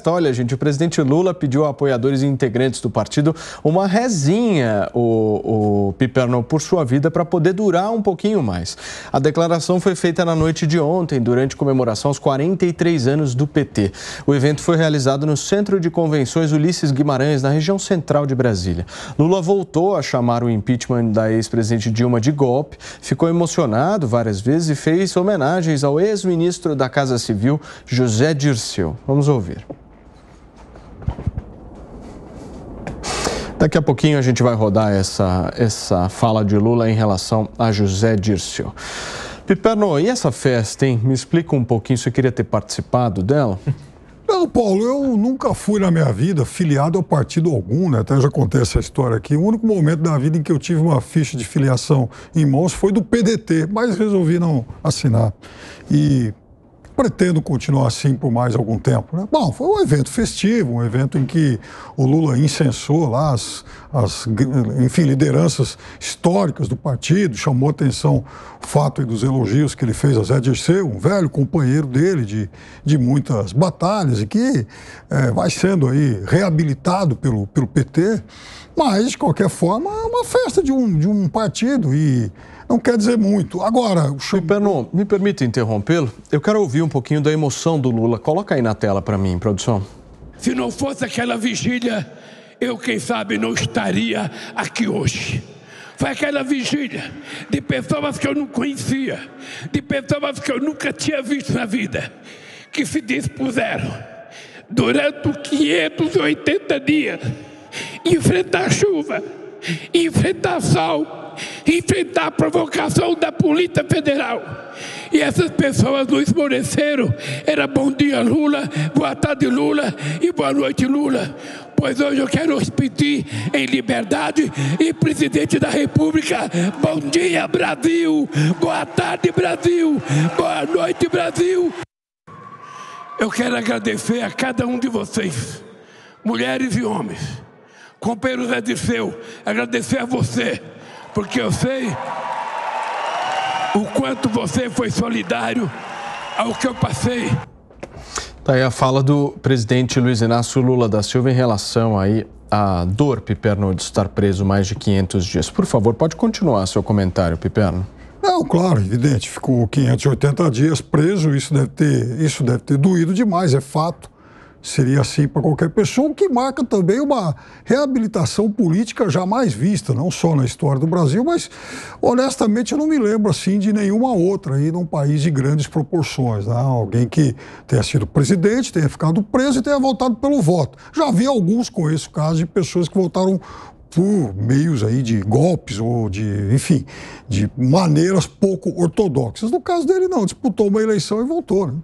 festa. Olha, gente, o presidente Lula pediu a apoiadores e integrantes do partido uma rezinha, o, o Piperno, por sua vida, para poder durar um pouquinho mais. A declaração foi feita na noite de ontem, durante comemoração aos 43 anos do PT. O evento foi realizado no Centro de Convenções Ulisses Guimarães, na região central de Brasília. Lula voltou a chamar o impeachment da ex-presidente Dilma de golpe, ficou emocionado várias vezes e fez homenagens ao ex-ministro da Casa Civil, José Dirceu. Vamos ouvir. Daqui a pouquinho a gente vai rodar essa, essa fala de Lula em relação a José Dirceu. Piperno, e essa festa, hein? Me explica um pouquinho, você queria ter participado dela? Não, Paulo, eu nunca fui na minha vida filiado a partido algum, né? Até já contei essa história aqui. O único momento da vida em que eu tive uma ficha de filiação em mãos foi do PDT, mas resolvi não assinar. E pretendo continuar assim por mais algum tempo. Né? Bom, foi um evento festivo, um evento em que o Lula incensou lá as, as enfim, lideranças históricas do partido, chamou atenção o fato dos elogios que ele fez a Zé Dirceu, um velho companheiro dele de, de muitas batalhas e que é, vai sendo aí reabilitado pelo, pelo PT, mas, de qualquer forma, é uma festa de um, de um partido e não quer dizer muito. Agora, o Xambu... Piperno, me permite interrompê-lo? Eu quero ouvir um pouquinho da emoção do Lula. Coloca aí na tela para mim, produção. Se não fosse aquela vigília, eu, quem sabe, não estaria aqui hoje. Foi aquela vigília de pessoas que eu não conhecia, de pessoas que eu nunca tinha visto na vida, que se dispuseram durante 580 dias enfrentar chuva, enfrentar sol, enfrentar a provocação da Polícia Federal. E essas pessoas não esmoreceram. Era bom dia, Lula, boa tarde, Lula, e boa noite, Lula. Pois hoje eu quero os pedir em liberdade e presidente da República, bom dia, Brasil, boa tarde, Brasil, boa noite, Brasil. Eu quero agradecer a cada um de vocês, mulheres e homens. Companheiro Zé Dirceu, agradecer a você porque eu sei o quanto você foi solidário ao que eu passei. Está aí a fala do presidente Luiz Inácio Lula da Silva em relação aí à dor, Piperno, de estar preso mais de 500 dias. Por favor, pode continuar seu comentário, Piperno. Não, claro, evidente. Ficou 580 dias preso, isso deve ter, isso deve ter doído demais, é fato. Seria assim para qualquer pessoa, o que marca também uma reabilitação política jamais vista, não só na história do Brasil, mas honestamente eu não me lembro assim de nenhuma outra aí num país de grandes proporções. Né? Alguém que tenha sido presidente, tenha ficado preso e tenha voltado pelo voto. Já vi alguns com esse caso de pessoas que voltaram por meios aí de golpes ou de, enfim, de maneiras pouco ortodoxas. No caso dele, não, disputou uma eleição e voltou. Né?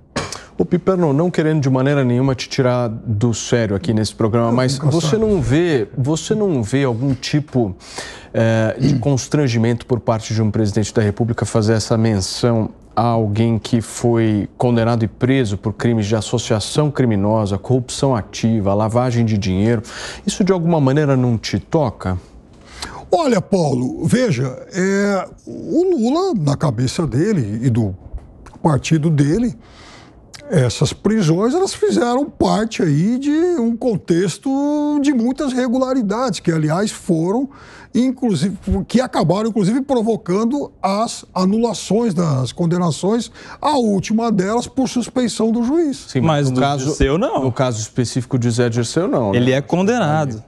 O Piperno, não querendo de maneira nenhuma te tirar do sério aqui nesse programa, mas você não vê, você não vê algum tipo é, de constrangimento por parte de um presidente da República fazer essa menção a alguém que foi condenado e preso por crimes de associação criminosa, corrupção ativa, lavagem de dinheiro? Isso de alguma maneira não te toca? Olha, Paulo, veja, é, o Lula, na cabeça dele e do partido dele, essas prisões elas fizeram parte aí de um contexto de muitas regularidades, que aliás foram inclusive que acabaram inclusive provocando as anulações das condenações, a última delas por suspeição do juiz. Sim, mas, mas no caso seu não. No caso específico de Zé Dirceu não. Ele né? é condenado.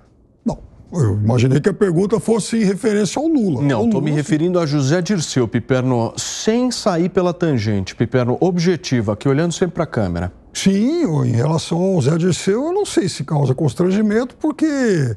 Eu imaginei que a pergunta fosse em referência ao Lula. Não, estou me referindo a José Dirceu, Piperno, sem sair pela tangente, Piperno, objetiva, aqui olhando sempre para a câmera. Sim, em relação ao José Dirceu, eu não sei se causa constrangimento, porque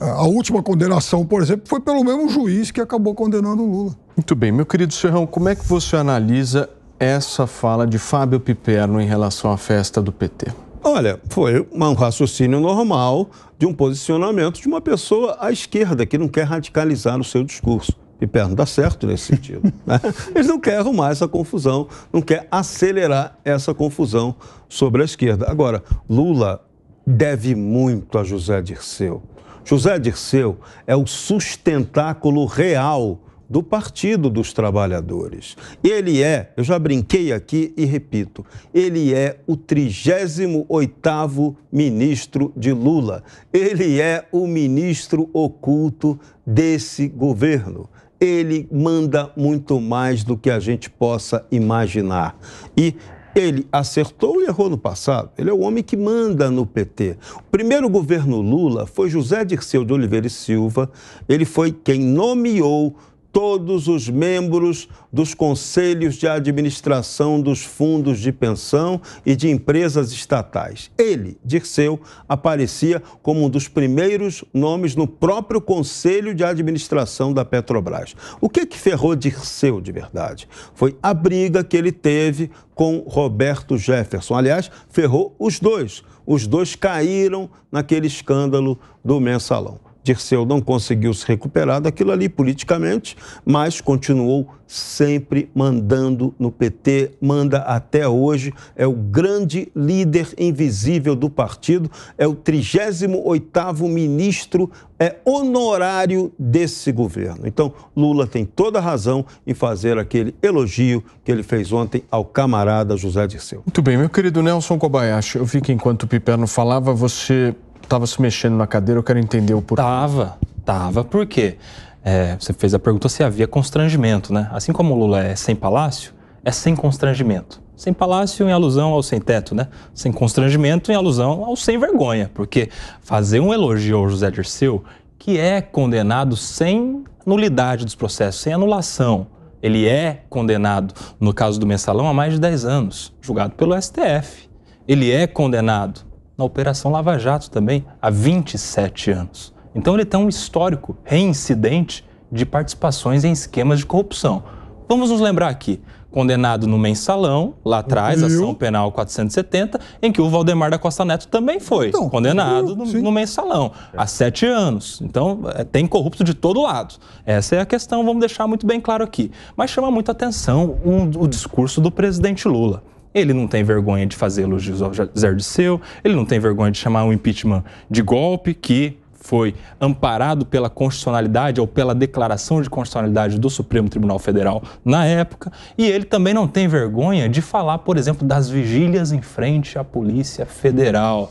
ah, a última condenação, por exemplo, foi pelo mesmo juiz que acabou condenando o Lula. Muito bem, meu querido Serrão, como é que você analisa essa fala de Fábio Piperno em relação à festa do PT? Olha, foi um raciocínio normal de um posicionamento de uma pessoa à esquerda que não quer radicalizar o seu discurso. E perna dá certo nesse sentido. Né? Eles não querem arrumar essa confusão, não quer acelerar essa confusão sobre a esquerda. Agora, Lula deve muito a José Dirceu. José Dirceu é o sustentáculo real do Partido dos Trabalhadores. Ele é, eu já brinquei aqui e repito, ele é o 38º ministro de Lula. Ele é o ministro oculto desse governo. Ele manda muito mais do que a gente possa imaginar. E ele acertou e errou no passado. Ele é o homem que manda no PT. O primeiro governo Lula foi José Dirceu de Oliveira e Silva. Ele foi quem nomeou todos os membros dos conselhos de administração dos fundos de pensão e de empresas estatais. Ele, Dirceu, aparecia como um dos primeiros nomes no próprio conselho de administração da Petrobras. O que que ferrou Dirceu de verdade? Foi a briga que ele teve com Roberto Jefferson. Aliás, ferrou os dois. Os dois caíram naquele escândalo do mensalão. Dirceu não conseguiu se recuperar daquilo ali politicamente, mas continuou sempre mandando no PT, manda até hoje, é o grande líder invisível do partido, é o 38º ministro é honorário desse governo. Então, Lula tem toda a razão em fazer aquele elogio que ele fez ontem ao camarada José Dirceu. Muito bem, meu querido Nelson Kobayashi, eu vi que enquanto o Piperno falava, você Tava se mexendo na cadeira, eu quero entender o porquê. Tava, tava. Por quê? É, você fez a pergunta se havia constrangimento, né? Assim como o Lula é sem palácio, é sem constrangimento. Sem palácio em alusão ao sem teto, né? Sem constrangimento em alusão ao sem vergonha, porque fazer um elogio ao José Dirceu, que é condenado sem nulidade dos processos, sem anulação, ele é condenado, no caso do mensalão, a mais de 10 anos, julgado pelo STF. Ele é condenado na Operação Lava Jato também, há 27 anos. Então ele tem um histórico reincidente de participações em esquemas de corrupção. Vamos nos lembrar aqui, condenado no mensalão, lá atrás, Rio. ação penal 470, em que o Valdemar da Costa Neto também foi então, condenado no, no, mensalão, há sete anos. Então, é, tem corrupto de todo lado. Essa é a questão, vamos deixar muito bem claro aqui. Mas chama muita atenção o, o discurso do presidente Lula. Ele não tem vergonha de fazer elogios ao seu. ele não tem vergonha de chamar o um impeachment de golpe, que foi amparado pela constitucionalidade ou pela declaração de constitucionalidade do Supremo Tribunal Federal na época, e ele também não tem vergonha de falar, por exemplo, das vigílias em frente à Polícia Federal.